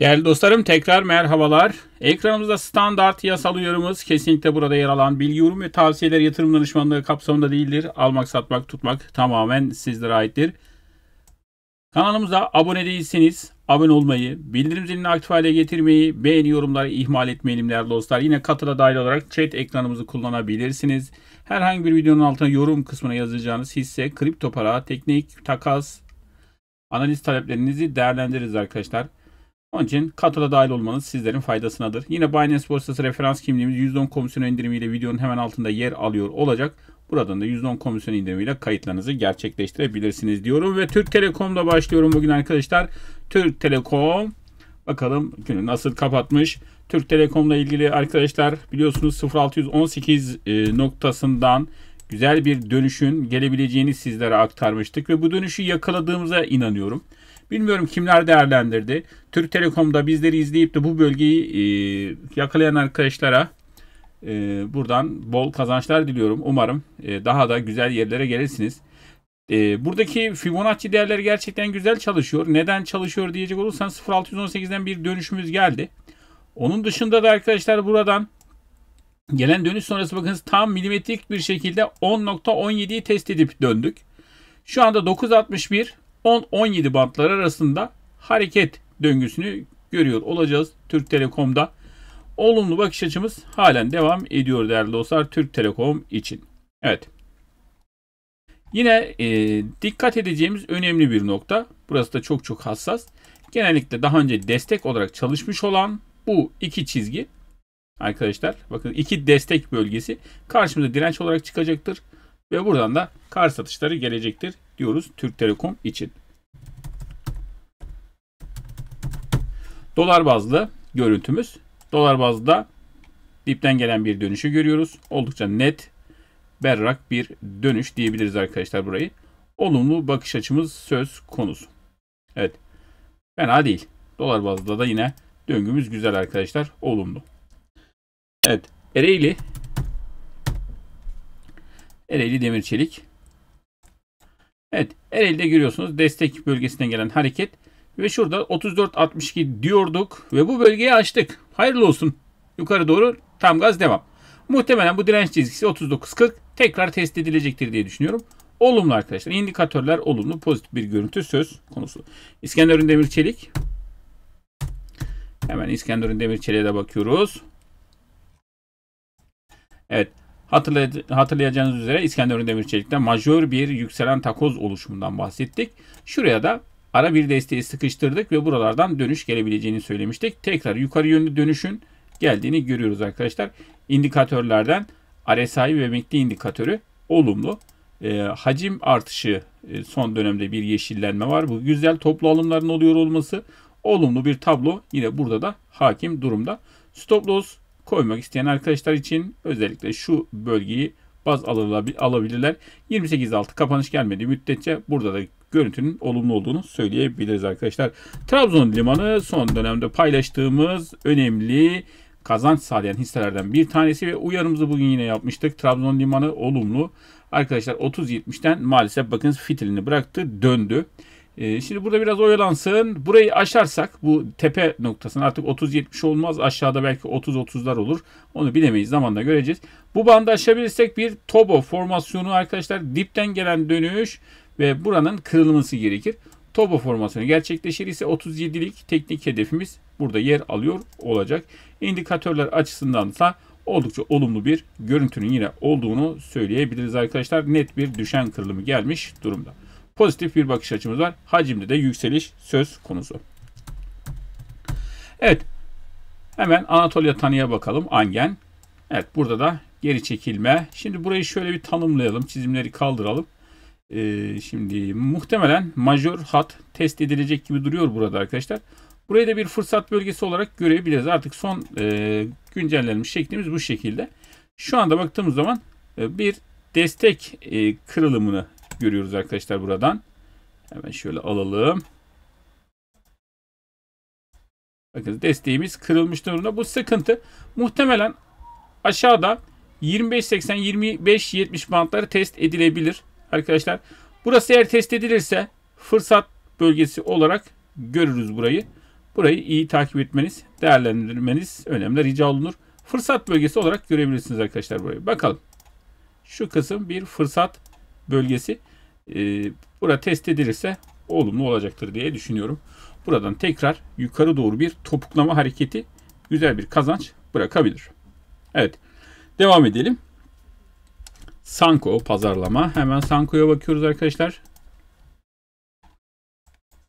Değerli dostlarım tekrar merhabalar. Ekranımızda standart yasal uyarımız kesinlikle burada yer alan bilgi yorum ve tavsiyeler yatırım danışmanlığı kapsamında değildir. Almak, satmak, tutmak tamamen sizlere aittir. Kanalımıza abone değilseniz abone olmayı, bildirim zilini aktif hale getirmeyi, beğeni yorumları ihmal etmeyelim değerli dostlar. Yine katıla dahil olarak chat ekranımızı kullanabilirsiniz. Herhangi bir videonun altına yorum kısmına yazacağınız hisse, kripto para, teknik, takas, analiz taleplerinizi değerlendiririz arkadaşlar. Onun için katoda dahil olmanız sizlerin faydasınadır. Yine Binance borsası referans kimliğimiz %10 komisyon indirimiyle videonun hemen altında yer alıyor olacak. Buradan da %10 komisyon indirimiyle kayıtlarınızı gerçekleştirebilirsiniz diyorum. Ve Türk Telekom'da başlıyorum bugün arkadaşlar. Türk Telekom bakalım günü nasıl kapatmış. Türk Telekom'la ilgili arkadaşlar biliyorsunuz 0618 e, noktasından güzel bir dönüşün gelebileceğini sizlere aktarmıştık. Ve bu dönüşü yakaladığımıza inanıyorum. Bilmiyorum kimler değerlendirdi. Türk Telekom'da bizleri izleyip de bu bölgeyi e, yakalayan arkadaşlara e, buradan bol kazançlar diliyorum. Umarım e, daha da güzel yerlere gelirsiniz. buradaki Fibonacci değerleri gerçekten güzel çalışıyor. Neden çalışıyor diyecek olursan 0.618'den bir dönüşümüz geldi. Onun dışında da arkadaşlar buradan gelen dönüş sonrası bakınız tam milimetrik bir şekilde 10.17'yi test edip döndük. Şu anda 9.61 10-17 bantlar arasında hareket döngüsünü görüyor olacağız Türk Telekom'da. Olumlu bakış açımız halen devam ediyor değerli dostlar Türk Telekom için. Evet. Yine e, dikkat edeceğimiz önemli bir nokta. Burası da çok çok hassas. Genellikle daha önce destek olarak çalışmış olan bu iki çizgi arkadaşlar bakın iki destek bölgesi karşımıza direnç olarak çıkacaktır ve buradan da kar satışları gelecektir diyoruz Türk Telekom için. Dolar bazlı görüntümüz. Dolar bazda dipten gelen bir dönüşü görüyoruz. Oldukça net, berrak bir dönüş diyebiliriz arkadaşlar burayı. Olumlu bakış açımız söz konusu. Evet. Fena değil. Dolar bazda da yine döngümüz güzel arkadaşlar. Olumlu. Evet. Ereğli. Ereğli Demir Çelik. Evet her elde görüyorsunuz destek bölgesinden gelen hareket ve şurada 34.62 diyorduk ve bu bölgeyi açtık. Hayırlı olsun. Yukarı doğru tam gaz devam. Muhtemelen bu direnç çizgisi 39.40 tekrar test edilecektir diye düşünüyorum. Olumlu arkadaşlar. İndikatörler olumlu pozitif bir görüntü söz konusu. İskenderun Demir Çelik. Hemen İskenderun Demir Çelik'e de bakıyoruz. Evet. Hatırlay hatırlayacağınız üzere İskenderun Demirçelik'te majör bir yükselen takoz oluşumundan bahsettik. Şuraya da ara bir desteği sıkıştırdık ve buralardan dönüş gelebileceğini söylemiştik. Tekrar yukarı yönlü dönüşün geldiğini görüyoruz arkadaşlar. İndikatörlerden RSI ve MACD indikatörü olumlu. E, hacim artışı e, son dönemde bir yeşillenme var. Bu güzel toplu alımların oluyor olması olumlu bir tablo yine burada da hakim durumda. Stop loss koymak isteyen arkadaşlar için özellikle şu bölgeyi baz alabilirler. 28.6 kapanış gelmediği müddetçe burada da görüntünün olumlu olduğunu söyleyebiliriz arkadaşlar. Trabzon limanı son dönemde paylaştığımız önemli kazanç sağlayan hisselerden bir tanesi ve uyarımızı bugün yine yapmıştık. Trabzon limanı olumlu. Arkadaşlar 30.70'ten maalesef bakın fitilini bıraktı döndü. Ee, şimdi burada biraz oyalansın. Burayı aşarsak bu tepe noktasını artık 30-70 olmaz. Aşağıda belki 30-30'lar olur. Onu bilemeyiz. Zamanla göreceğiz. Bu bandı aşabilirsek bir tobo formasyonu arkadaşlar. Dipten gelen dönüş ve buranın kırılması gerekir. Tobo formasyonu gerçekleşir ise 37'lik teknik hedefimiz burada yer alıyor olacak. İndikatörler açısından da oldukça olumlu bir görüntünün yine olduğunu söyleyebiliriz arkadaşlar. Net bir düşen kırılımı gelmiş durumda. Pozitif bir bakış açımız var. Hacimde de yükseliş söz konusu. Evet. Hemen Anatolia Tanı'ya bakalım. Angen. Evet burada da geri çekilme. Şimdi burayı şöyle bir tanımlayalım. Çizimleri kaldıralım. Ee, şimdi muhtemelen majör hat test edilecek gibi duruyor burada arkadaşlar. Burayı da bir fırsat bölgesi olarak görebiliriz. Artık son e, güncellenmiş şeklimiz bu şekilde. Şu anda baktığımız zaman e, bir destek e, kırılımını görüyoruz arkadaşlar buradan. Hemen şöyle alalım. Bakın desteğimiz kırılmış durumda. Bu sıkıntı muhtemelen aşağıda 25-80-25-70 bantları test edilebilir arkadaşlar. Burası eğer test edilirse fırsat bölgesi olarak görürüz burayı. Burayı iyi takip etmeniz, değerlendirmeniz önemli rica olunur. Fırsat bölgesi olarak görebilirsiniz arkadaşlar burayı. Bakalım. Şu kısım bir fırsat bölgesi. E, burada test edilirse olumlu olacaktır diye düşünüyorum. Buradan tekrar yukarı doğru bir topuklama hareketi güzel bir kazanç bırakabilir. Evet. Devam edelim. Sanko pazarlama. Hemen Sanko'ya bakıyoruz arkadaşlar.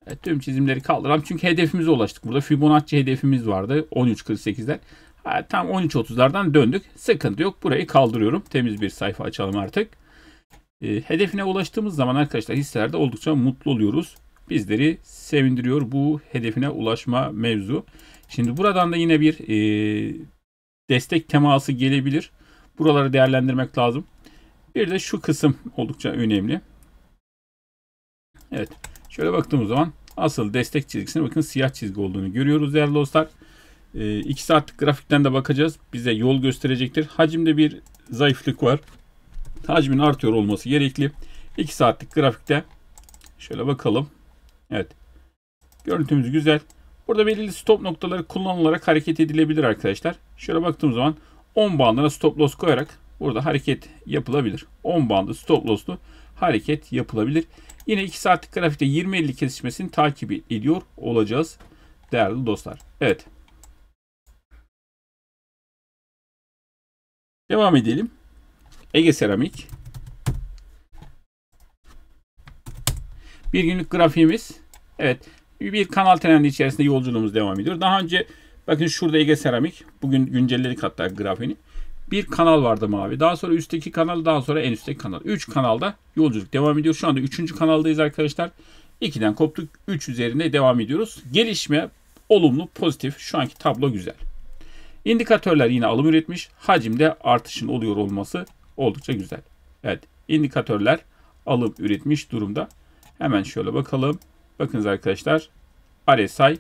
Evet, tüm çizimleri kaldıram. Çünkü hedefimize ulaştık. Burada Fibonacci hedefimiz vardı. 13.48'ler. Tam 13.30'lardan döndük. Sıkıntı yok. Burayı kaldırıyorum. Temiz bir sayfa açalım artık. E, hedefine ulaştığımız zaman arkadaşlar hisselerde oldukça mutlu oluyoruz. Bizleri sevindiriyor bu hedefine ulaşma mevzu. Şimdi buradan da yine bir e, destek teması gelebilir. Buraları değerlendirmek lazım. Bir de şu kısım oldukça önemli. Evet. Şöyle baktığımız zaman asıl destek çizgisinin bakın siyah çizgi olduğunu görüyoruz değerli dostlar. E, ee, 2 saatlik grafikten de bakacağız. Bize yol gösterecektir. Hacimde bir zayıflık var hacmin artıyor olması gerekli. 2 saatlik grafikte şöyle bakalım. Evet. Görüntümüz güzel. Burada belirli stop noktaları kullanılarak hareket edilebilir arkadaşlar. Şöyle baktığım zaman 10 bandına stop loss koyarak burada hareket yapılabilir. 10 bandı stop losslu hareket yapılabilir. Yine 2 saatlik grafikte 20-50 kesişmesini takip ediyor olacağız değerli dostlar. Evet. Devam edelim. Ege Seramik. Bir günlük grafiğimiz. Evet. Bir kanal trendi içerisinde yolculuğumuz devam ediyor. Daha önce bakın şurada Ege Seramik. Bugün güncelledik hatta grafiğini. Bir kanal vardı mavi. Daha sonra üstteki kanal, daha sonra en üstteki kanal. 3 kanalda yolculuk devam ediyor. Şu anda 3. kanaldayız arkadaşlar. 2'den koptuk. 3 üzerinde devam ediyoruz. Gelişme olumlu, pozitif. Şu anki tablo güzel. İndikatörler yine alım üretmiş. Hacimde artışın oluyor olması Oldukça güzel. Evet indikatörler alıp üretmiş durumda. Hemen şöyle bakalım. Bakınız arkadaşlar RSI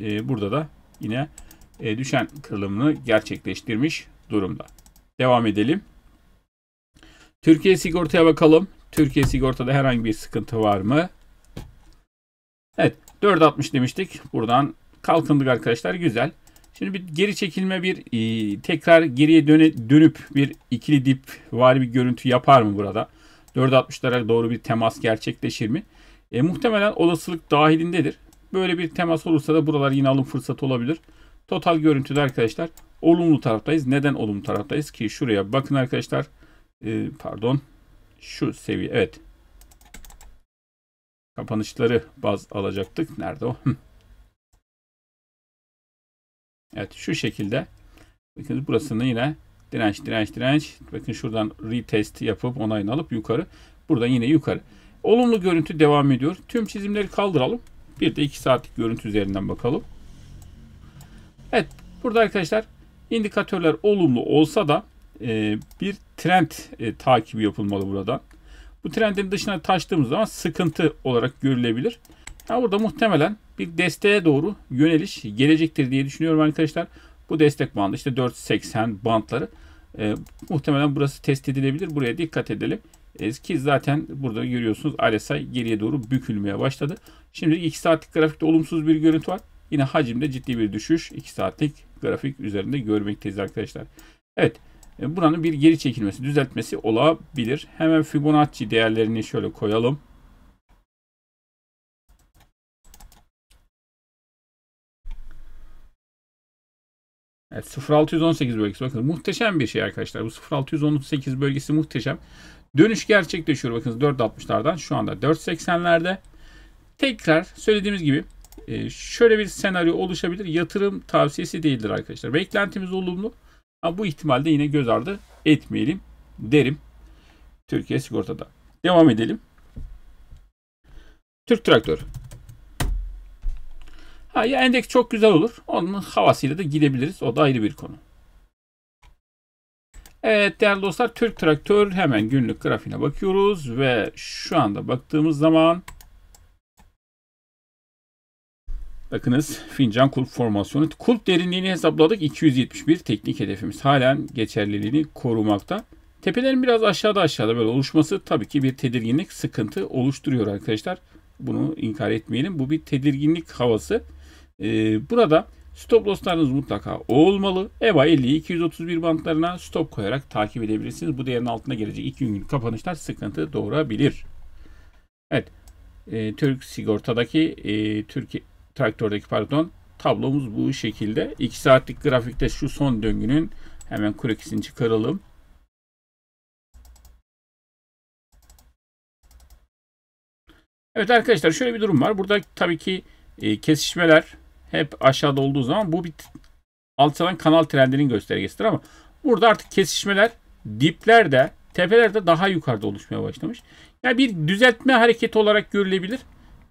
e, burada da yine e, düşen kırılımını gerçekleştirmiş durumda. Devam edelim. Türkiye sigortaya bakalım. Türkiye sigortada herhangi bir sıkıntı var mı? Evet 4.60 demiştik. Buradan kalkındık arkadaşlar. Güzel. Şimdi bir geri çekilme bir e, tekrar geriye döne, dönüp bir ikili dip var bir görüntü yapar mı burada? 4.60'lara doğru bir temas gerçekleşir mi? E, muhtemelen olasılık dahilindedir. Böyle bir temas olursa da buralar yine alım fırsatı olabilir. Total görüntüde arkadaşlar olumlu taraftayız. Neden olumlu taraftayız ki? Şuraya bakın arkadaşlar. E, pardon. Şu seviye. Evet. Kapanışları baz alacaktık. Nerede o? Evet şu şekilde. Bakın burasını yine direnç direnç direnç. Bakın şuradan retest yapıp onayını alıp yukarı. Burada yine yukarı. Olumlu görüntü devam ediyor. Tüm çizimleri kaldıralım. Bir de 2 saatlik görüntü üzerinden bakalım. Evet burada arkadaşlar indikatörler olumlu olsa da e, bir trend e, takibi yapılmalı burada. Bu trendin dışına taştığımız zaman sıkıntı olarak görülebilir. Ha burada muhtemelen bir desteğe doğru yöneliş gelecektir diye düşünüyorum arkadaşlar. Bu destek bandı işte 4.80 bandları. E, muhtemelen burası test edilebilir. Buraya dikkat edelim. E, ki zaten burada görüyorsunuz RSI geriye doğru bükülmeye başladı. Şimdi 2 saatlik grafikte olumsuz bir görüntü var. Yine hacimde ciddi bir düşüş 2 saatlik grafik üzerinde görmekteyiz arkadaşlar. Evet e, buranın bir geri çekilmesi düzeltmesi olabilir. Hemen Fibonacci değerlerini şöyle koyalım. Evet, 0618 bölgesi bakın muhteşem bir şey arkadaşlar. Bu 0618 bölgesi muhteşem. Dönüş gerçekleşiyor bakın 4.60'lardan şu anda 4.80'lerde. Tekrar söylediğimiz gibi e, şöyle bir senaryo oluşabilir. Yatırım tavsiyesi değildir arkadaşlar. Beklentimiz olumlu. Ama bu ihtimalde yine göz ardı etmeyelim derim. Türkiye sigortada. Devam edelim. Türk Traktör. Ha, ya endek çok güzel olur. Onun havasıyla da gidebiliriz. O da ayrı bir konu. Evet değerli dostlar Türk Traktör hemen günlük grafiğine bakıyoruz ve şu anda baktığımız zaman Bakınız fincan kulp formasyonu. Kulp derinliğini hesapladık. 271 teknik hedefimiz halen geçerliliğini korumakta. Tepelerin biraz aşağıda aşağıda böyle oluşması tabii ki bir tedirginlik sıkıntı oluşturuyor arkadaşlar. Bunu inkar etmeyelim. Bu bir tedirginlik havası. Ee, burada stop losslarınız mutlaka olmalı. EVA 50 231 bantlarına stop koyarak takip edebilirsiniz. Bu değerin altına gelecek 2 gün kapanışlar sıkıntı doğurabilir. Evet. E, Türk sigortadaki e, Türkiye traktördeki pardon tablomuz bu şekilde. 2 saatlik grafikte şu son döngünün hemen kurekisini çıkaralım. Evet arkadaşlar şöyle bir durum var. Burada tabii ki e, kesişmeler hep aşağıda olduğu zaman bu bir alçalan kanal trendinin göstergesidir ama burada artık kesişmeler diplerde tepelerde daha yukarıda oluşmaya başlamış. Yani bir düzeltme hareketi olarak görülebilir.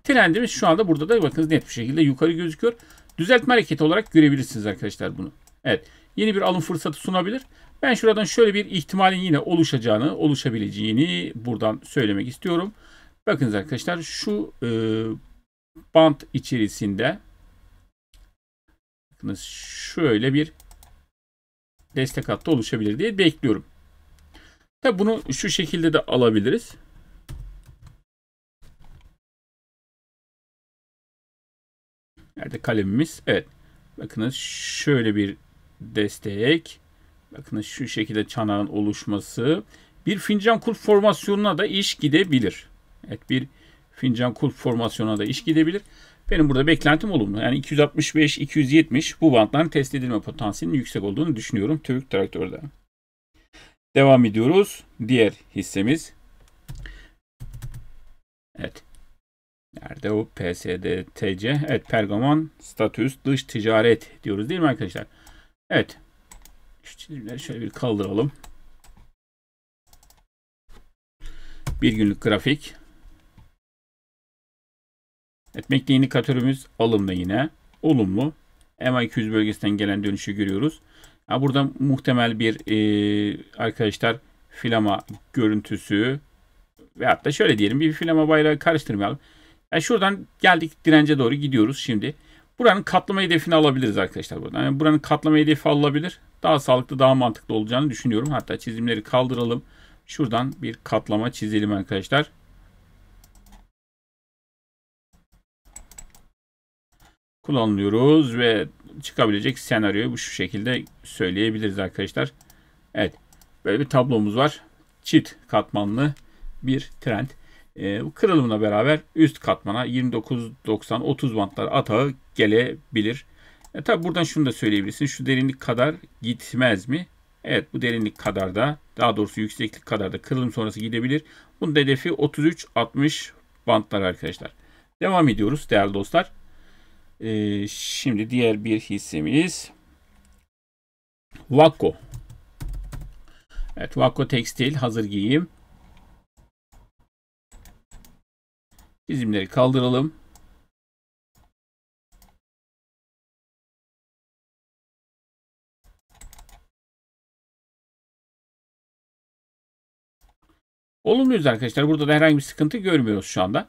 Trendimiz şu anda burada da bakınız net bir şekilde yukarı gözüküyor. Düzeltme hareketi olarak görebilirsiniz arkadaşlar bunu. Evet yeni bir alım fırsatı sunabilir. Ben şuradan şöyle bir ihtimalin yine oluşacağını, oluşabileceğini buradan söylemek istiyorum. Bakınız arkadaşlar şu e, band içerisinde bakınız şöyle bir destek hattı oluşabilir diye bekliyorum. Tabi bunu şu şekilde de alabiliriz. Nerede kalemimiz? Evet. Bakınız şöyle bir destek. Bakınız şu şekilde çanağın oluşması. Bir fincan kulp formasyonuna da iş gidebilir. Evet bir fincan kulp formasyonuna da iş gidebilir. Benim burada beklentim olumlu. Yani 265-270 bu bantların test edilme potansiyelinin yüksek olduğunu düşünüyorum Türk traktörde. Devam ediyoruz. Diğer hissemiz. Evet. Nerede o? PSDTC Evet Pergamon statüs dış ticaret diyoruz değil mi arkadaşlar? Evet. Şu çizimleri şöyle bir kaldıralım. Bir günlük grafik. Evet, MACD indikatörümüz alımlı yine. Olumlu. MA200 bölgesinden gelen dönüşü görüyoruz. Ha, burada muhtemel bir e, arkadaşlar filama görüntüsü veyahut da şöyle diyelim bir filama bayrağı karıştırmayalım. Yani şuradan geldik dirence doğru gidiyoruz şimdi. Buranın katlama hedefini alabiliriz arkadaşlar buradan. Yani buranın katlama hedefi alabilir. Daha sağlıklı, daha mantıklı olacağını düşünüyorum. Hatta çizimleri kaldıralım. Şuradan bir katlama çizelim arkadaşlar. Kullanıyoruz ve çıkabilecek senaryoyu bu şu şekilde söyleyebiliriz arkadaşlar. Evet. Böyle bir tablomuz var. Çift katmanlı bir trend. E, kırılımla beraber üst katmana 29, 90, 30 bantlar atağı gelebilir. E, tabi buradan şunu da söyleyebilirsin. Şu derinlik kadar gitmez mi? Evet bu derinlik kadar da daha doğrusu yükseklik kadar da kırılım sonrası gidebilir. Bunun hedefi 33-60 bantlar arkadaşlar. Devam ediyoruz değerli dostlar. E, şimdi diğer bir hissemiz Vakko. Evet Vakko Tekstil hazır giyim. Çizimleri kaldıralım. Olumluyuz arkadaşlar. Burada da herhangi bir sıkıntı görmüyoruz şu anda.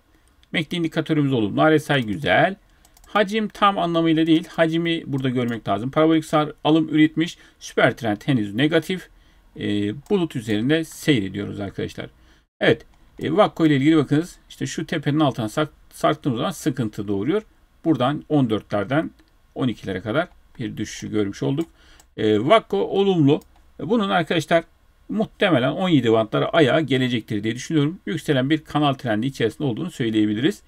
MACD indikatörümüz olumlu. RSI güzel. Hacim tam anlamıyla değil. Hacimi burada görmek lazım. Parabolik sar alım üretmiş. Süper trend henüz negatif. E, bulut üzerinde seyrediyoruz arkadaşlar. Evet. E, Vakko ile ilgili bakınız. işte şu tepenin altına sark, sarktığımız zaman sıkıntı doğuruyor. Buradan 14'lerden 12'lere kadar bir düşüşü görmüş olduk. E, Vakko olumlu. E, bunun arkadaşlar muhtemelen 17 bantlara ayağa gelecektir diye düşünüyorum. Yükselen bir kanal trendi içerisinde olduğunu söyleyebiliriz.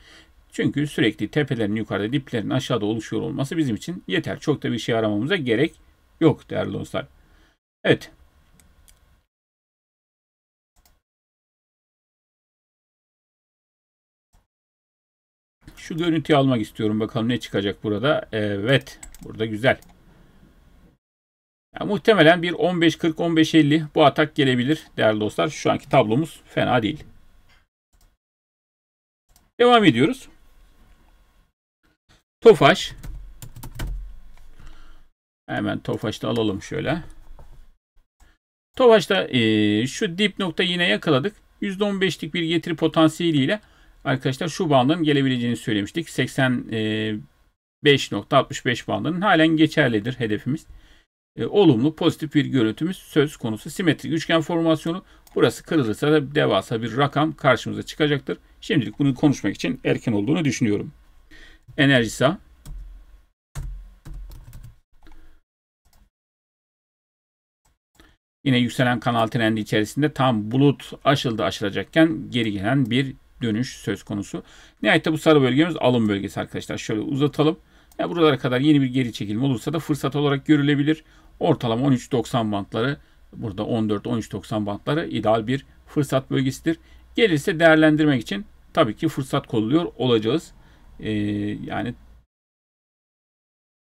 Çünkü sürekli tepelerin yukarıda diplerin aşağıda oluşuyor olması bizim için yeter. Çok da bir şey aramamıza gerek yok değerli dostlar. Evet. Şu görüntüyü almak istiyorum. Bakalım ne çıkacak burada. Evet. Burada güzel. Yani muhtemelen bir 15-40-15-50 bu atak gelebilir değerli dostlar. Şu anki tablomuz fena değil. Devam ediyoruz. Tofaş. Hemen Tofaş'ta alalım şöyle. Tofaş'ta e, şu dip nokta yine yakaladık. %15'lik bir getiri potansiyeliyle arkadaşlar şu bandın gelebileceğini söylemiştik. 85.65 e, bandının halen geçerlidir hedefimiz. E, olumlu pozitif bir görüntümüz söz konusu. Simetrik üçgen formasyonu burası kırılırsa da devasa bir rakam karşımıza çıkacaktır. Şimdilik bunu konuşmak için erken olduğunu düşünüyorum. Enerjisi, Yine yükselen kanal trendi içerisinde tam bulut aşıldı aşılacakken geri gelen bir dönüş söz konusu. Nihayet bu sarı bölgemiz alım bölgesi arkadaşlar. Şöyle uzatalım. Ya buralara kadar yeni bir geri çekilme olursa da fırsat olarak görülebilir. Ortalama 13.90 bantları burada 14-13.90 bantları ideal bir fırsat bölgesidir. Gelirse değerlendirmek için tabii ki fırsat kolluyor olacağız e, yani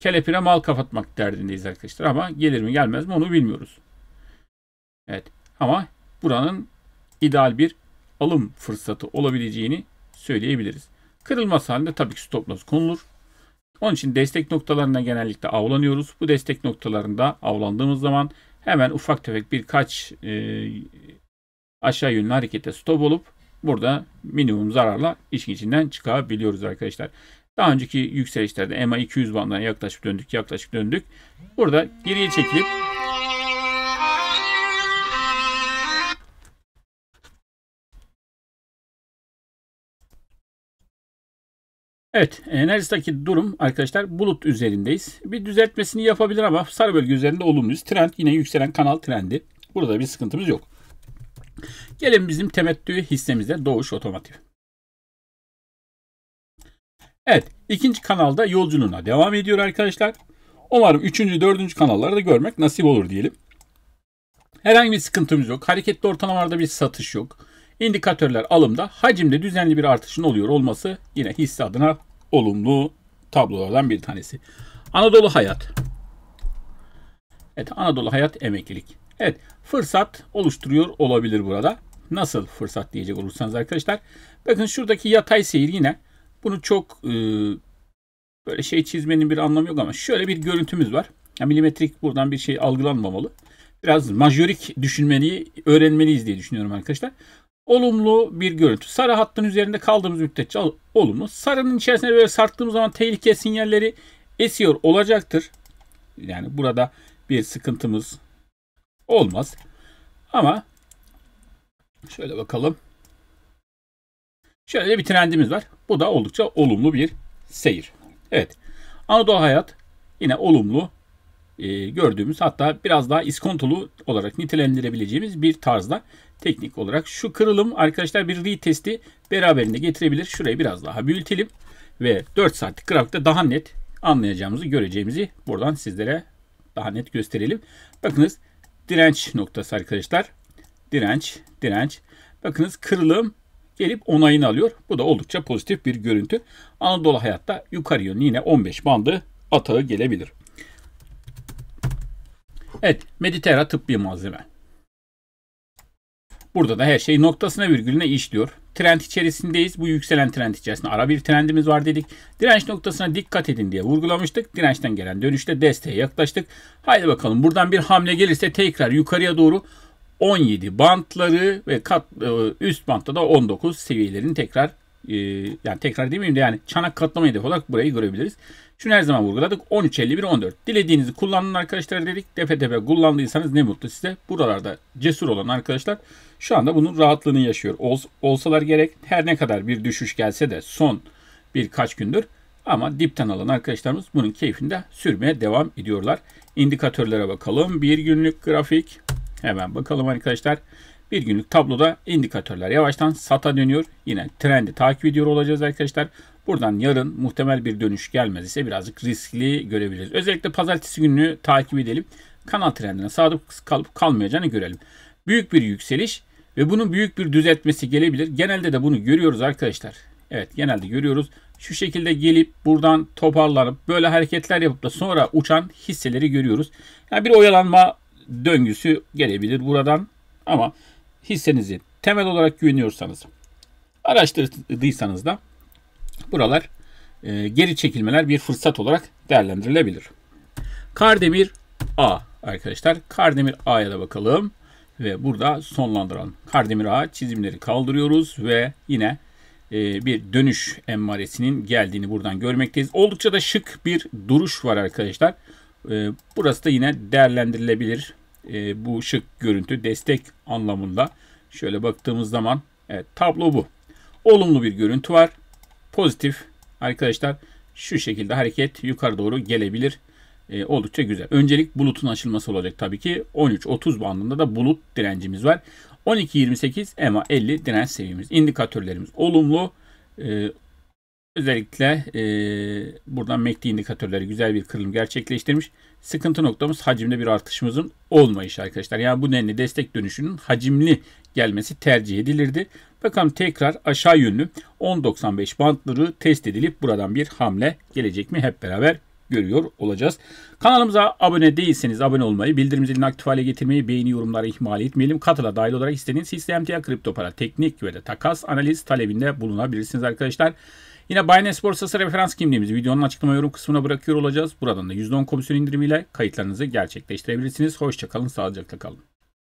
kelepire mal kapatmak derdindeyiz arkadaşlar. Ama gelir mi gelmez mi onu bilmiyoruz. Evet ama buranın ideal bir alım fırsatı olabileceğini söyleyebiliriz. Kırılması halinde tabii ki stop loss konulur. Onun için destek noktalarına genellikle avlanıyoruz. Bu destek noktalarında avlandığımız zaman hemen ufak tefek birkaç e, aşağı yönlü harekete stop olup Burada minimum zararla işin içinden çıkabiliyoruz arkadaşlar. Daha önceki yükselişlerde EMA 200 bandına yaklaşıp döndük yaklaşıp döndük. Burada geriye çekilip Evet enerjisteki durum arkadaşlar bulut üzerindeyiz. Bir düzeltmesini yapabilir ama sarı bölge üzerinde olumluyuz. Trend yine yükselen kanal trendi. Burada bir sıkıntımız yok. Gelin bizim temettü hissemize doğuş otomotiv. Evet ikinci kanalda yolculuğuna devam ediyor arkadaşlar. Umarım üçüncü dördüncü kanalları da görmek nasip olur diyelim. Herhangi bir sıkıntımız yok. Hareketli ortalamalarda bir satış yok. İndikatörler alımda hacimde düzenli bir artışın oluyor olması yine hisse adına olumlu tablolardan bir tanesi. Anadolu Hayat. Evet Anadolu Hayat emeklilik. Evet fırsat oluşturuyor olabilir burada. Nasıl fırsat diyecek olursanız arkadaşlar. Bakın şuradaki yatay seyir yine bunu çok e, böyle şey çizmenin bir anlamı yok ama şöyle bir görüntümüz var. Yani milimetrik buradan bir şey algılanmamalı. Biraz majörik düşünmeliyi öğrenmeliyiz diye düşünüyorum arkadaşlar. Olumlu bir görüntü. Sarı hattın üzerinde kaldığımız müddetçe olumlu. Sarının içerisine böyle sarktığımız zaman tehlike sinyalleri esiyor olacaktır. Yani burada bir sıkıntımız olmaz. Ama şöyle bakalım. Şöyle bir trendimiz var. Bu da oldukça olumlu bir seyir. Evet. Anadolu Hayat yine olumlu e, gördüğümüz hatta biraz daha iskontolu olarak nitelendirebileceğimiz bir tarzda teknik olarak. Şu kırılım arkadaşlar bir retesti beraberinde getirebilir. Şurayı biraz daha büyütelim ve 4 saatlik grafikte daha net anlayacağımızı göreceğimizi buradan sizlere daha net gösterelim. Bakınız direnç noktası arkadaşlar. Direnç, direnç. Bakınız kırılım gelip onayını alıyor. Bu da oldukça pozitif bir görüntü. Anadolu Hayat'ta yukarı yönlü yine 15 bandı atağı gelebilir. Evet, Meditera tıbbi malzeme. Burada da her şey noktasına virgülüne işliyor trend içerisindeyiz. Bu yükselen trend içerisinde ara bir trendimiz var dedik. Direnç noktasına dikkat edin diye vurgulamıştık. Dirençten gelen dönüşte desteğe yaklaştık. Haydi bakalım buradan bir hamle gelirse tekrar yukarıya doğru 17 bantları ve kat, e, üst bantta da 19 seviyelerini tekrar e, yani tekrar demeyeyim de yani çanak katlama hedef olarak burayı görebiliriz. Şunu her zaman vurguladık. 13.51, 14. Dilediğinizi kullanın arkadaşlar dedik. Defe defe kullandıysanız ne mutlu size. Buralarda cesur olan arkadaşlar şu anda bunun rahatlığını yaşıyor. Ol, olsalar gerek her ne kadar bir düşüş gelse de son birkaç gündür ama dipten alan arkadaşlarımız bunun keyfinde sürmeye devam ediyorlar. İndikatörlere bakalım. Bir günlük grafik. Hemen bakalım arkadaşlar. Arkadaşlar. Bir günlük tabloda indikatörler yavaştan sata dönüyor. Yine trendi takip ediyor olacağız arkadaşlar. Buradan yarın muhtemel bir dönüş gelmez ise birazcık riskli görebiliriz. Özellikle pazartesi gününü takip edelim. Kanal trendine sadık kalıp kalmayacağını görelim. Büyük bir yükseliş ve bunun büyük bir düzeltmesi gelebilir. Genelde de bunu görüyoruz arkadaşlar. Evet genelde görüyoruz. Şu şekilde gelip buradan toparlanıp böyle hareketler yapıp da sonra uçan hisseleri görüyoruz. Yani bir oyalanma döngüsü gelebilir buradan ama hissenizi temel olarak güveniyorsanız araştırdıysanız da buralar e, geri çekilmeler bir fırsat olarak değerlendirilebilir. Kardemir A arkadaşlar. Kardemir A'ya da bakalım ve burada sonlandıralım. Kardemir A çizimleri kaldırıyoruz ve yine e, bir dönüş emmaresinin geldiğini buradan görmekteyiz. Oldukça da şık bir duruş var arkadaşlar. E, burası da yine değerlendirilebilir e, bu şık görüntü destek anlamında. Şöyle baktığımız zaman evet, tablo bu. Olumlu bir görüntü var. Pozitif arkadaşlar şu şekilde hareket yukarı doğru gelebilir. E, oldukça güzel. Öncelik bulutun açılması olacak tabii ki. 13-30 bandında da bulut direncimiz var. 12-28 EMA 50 direnç seviyemiz. İndikatörlerimiz olumlu. E, Özellikle e, buradan MACD indikatörleri güzel bir kırılım gerçekleştirmiş. Sıkıntı noktamız hacimde bir artışımızın olmayışı arkadaşlar. Yani bu nedenle destek dönüşünün hacimli gelmesi tercih edilirdi. Bakalım tekrar aşağı yönlü 10.95 bantları test edilip buradan bir hamle gelecek mi hep beraber görüyor olacağız. Kanalımıza abone değilseniz abone olmayı, bildirim zilini aktif hale getirmeyi, beğeni yorumları ihmal etmeyelim. Katıla dahil olarak istediğiniz hisse emtia kripto para, teknik ve de takas analiz talebinde bulunabilirsiniz arkadaşlar. Yine Binance borsası referans kimliğimizi videonun açıklama yorum kısmına bırakıyor olacağız. Buradan da %10 komisyon indirimiyle kayıtlarınızı gerçekleştirebilirsiniz. Hoşçakalın, sağlıcakla kalın.